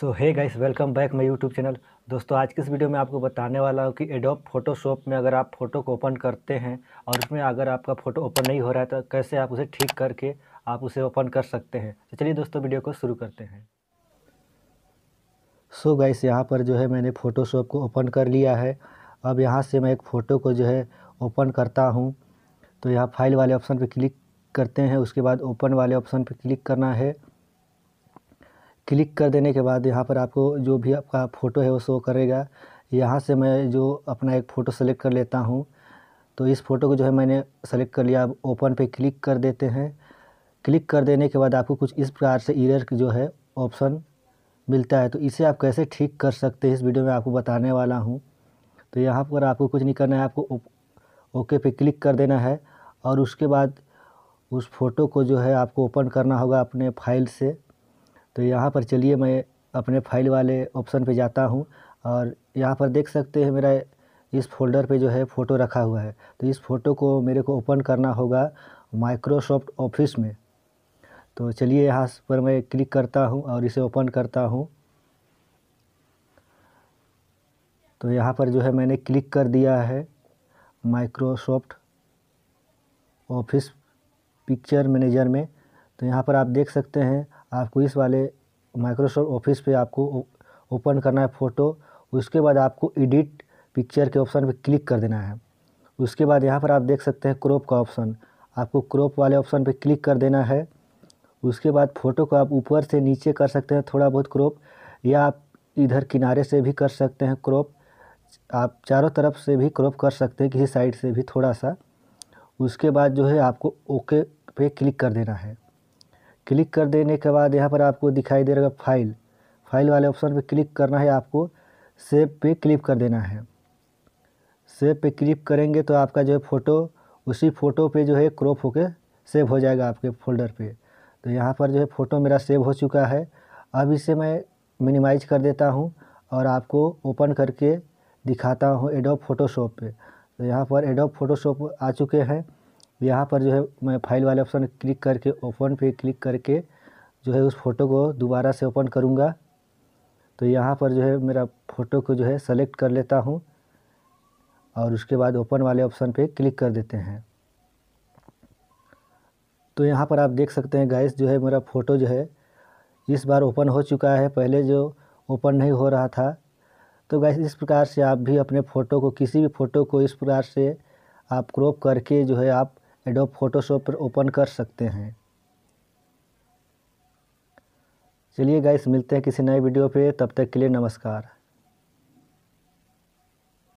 so hi guys welcome back my YouTube channel दोस्तों आज के इस वीडियो में आपको बताने वाला हूँ कि एडोप फोटोशॉप में अगर आप फ़ोटो को ओपन करते हैं और उसमें अगर आपका फ़ोटो ओपन नहीं हो रहा है तो कैसे आप उसे ठीक करके आप उसे ओपन कर सकते हैं तो चलिए दोस्तों वीडियो को शुरू करते हैं सो गाइस यहाँ पर जो है मैंने फ़ोटोशॉप को ओपन कर लिया है अब यहाँ से मैं एक फ़ोटो को जो है ओपन करता हूँ तो यहाँ फाइल वाले ऑप्शन पर क्लिक करते हैं उसके बाद ओपन वाले ऑप्शन पर क्लिक करना है क्लिक कर देने के बाद यहाँ पर आपको जो भी आपका फ़ोटो है वो शो करेगा यहाँ से मैं जो अपना एक फ़ोटो सेलेक्ट कर लेता हूँ तो इस फ़ोटो को जो है मैंने सेलेक्ट कर लिया अब ओपन पे क्लिक कर देते हैं क्लिक कर देने के बाद आपको कुछ इस प्रकार से ईरर जो है ऑप्शन मिलता है तो इसे आप कैसे ठीक कर सकते हैं इस वीडियो में आपको बताने वाला हूँ तो यहाँ पर आपको कुछ नहीं करना है आपको ओके पे क्लिक कर देना है और उसके बाद उस फ़ोटो को जो है आपको ओपन करना होगा अपने फाइल से तो यहाँ पर चलिए मैं अपने फाइल वाले ऑप्शन पे जाता हूँ और यहाँ पर देख सकते हैं मेरा इस फोल्डर पे जो है फ़ोटो रखा हुआ है तो इस फ़ोटो को मेरे को ओपन करना होगा माइक्रोसॉफ्ट ऑफिस में तो चलिए यहाँ पर मैं क्लिक करता हूँ और इसे ओपन करता हूँ तो यहाँ पर जो है मैंने क्लिक कर दिया है माइक्रोसॉफ्ट ऑफिस पिक्चर मैनेजर में तो यहाँ पर आप देख सकते हैं आपको इस वाले माइक्रोसॉफ्ट ऑफिस पे आपको ओपन करना है फ़ोटो उसके बाद आपको एडिट पिक्चर के ऑप्शन पे क्लिक कर देना है उसके बाद यहाँ पर आप देख सकते हैं क्रॉप का ऑप्शन आपको क्रॉप वाले ऑप्शन पे क्लिक कर देना है उसके बाद फ़ोटो को आप ऊपर से नीचे कर सकते हैं थोड़ा बहुत क्रॉप या आप इधर किनारे से भी कर सकते हैं क्रॉप आप चारों तरफ से भी क्रॉप कर सकते हैं किसी साइड से भी थोड़ा सा उसके बाद जो है आपको ओके पे क्लिक कर देना है क्लिक कर देने के बाद यहाँ पर आपको दिखाई दे रहा फाइल फाइल वाले ऑप्शन पर क्लिक करना है आपको सेव पे क्लिक कर देना है सेव पे क्लिक करेंगे तो आपका जो है फ़ोटो उसी फ़ोटो पे जो है क्रॉप होकर सेव हो जाएगा आपके फोल्डर पे तो यहाँ पर जो है फ़ोटो मेरा सेव हो चुका है अब इसे मैं मिनिमाइज कर देता हूँ और आपको ओपन करके दिखाता हूँ एडोब फ़ोटोशॉप पे तो यहाँ पर एडोब फ़ोटोशॉप आ चुके हैं यहाँ पर जो है मैं फाइल वाले ऑप्शन क्लिक करके ओपन पे क्लिक करके जो है उस फ़ोटो को दोबारा से ओपन करूँगा तो यहाँ पर जो है मेरा फ़ोटो को जो है सेलेक्ट कर लेता हूँ और उसके बाद ओपन वाले ऑप्शन पे क्लिक कर देते हैं तो यहाँ पर आप देख सकते हैं गाइस जो है मेरा फ़ोटो जो है इस बार ओपन हो चुका है पहले जो ओपन नहीं हो रहा था तो गैस इस प्रकार से आप भी अपने फ़ोटो को किसी भी फ़ोटो को इस प्रकार से आप क्रॉप करके जो है आप एडोब फोटोशॉप पर ओपन कर सकते हैं चलिए गाइस मिलते हैं किसी नए वीडियो पे तब तक के लिए नमस्कार